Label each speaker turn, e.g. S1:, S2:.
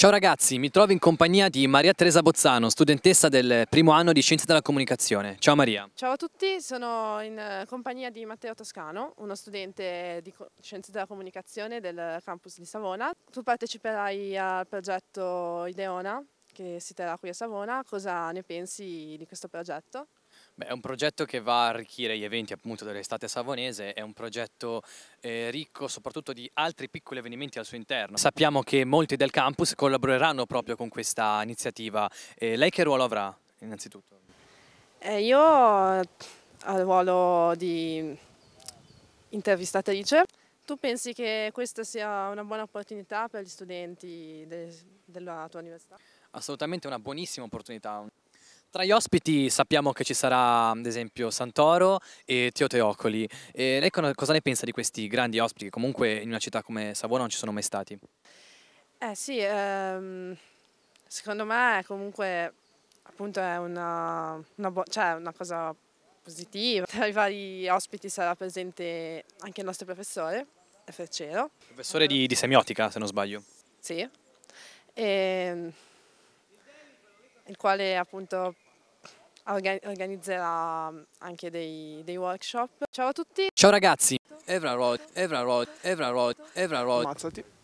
S1: Ciao ragazzi, mi trovo in compagnia di Maria Teresa Bozzano, studentessa del primo anno di Scienze della Comunicazione. Ciao Maria.
S2: Ciao a tutti, sono in eh, compagnia di Matteo Toscano, uno studente di Scienze della Comunicazione del campus di Savona. Tu parteciperai al progetto Ideona che si terrà qui a Savona. Cosa ne pensi di questo progetto?
S1: Beh, è un progetto che va a arricchire gli eventi appunto dell'estate savonese, è un progetto eh, ricco soprattutto di altri piccoli avvenimenti al suo interno. Sappiamo che molti del campus collaboreranno proprio con questa iniziativa. Eh, lei che ruolo avrà innanzitutto?
S2: Eh, io ho il ruolo di intervistatrice. Tu pensi che questa sia una buona opportunità per gli studenti de della tua università?
S1: Assolutamente una buonissima opportunità. Tra gli ospiti sappiamo che ci sarà ad esempio Santoro e Tio Teocoli. E lei cosa ne pensa di questi grandi ospiti che comunque in una città come Savona non ci sono mai stati?
S2: Eh sì, ehm, secondo me comunque appunto è una, una, cioè una cosa positiva. Tra i vari ospiti sarà presente anche il nostro professore, Fercero.
S1: Professore di, di semiotica se non sbaglio.
S2: Sì. E, ehm, il quale appunto organizzerà mm, anche dei, dei, workshop. Ciao a tutti. Ciao
S1: ragazzi. Evra Rod, Evra Rod, Evra Rod, Evra Rod. Ammazzati.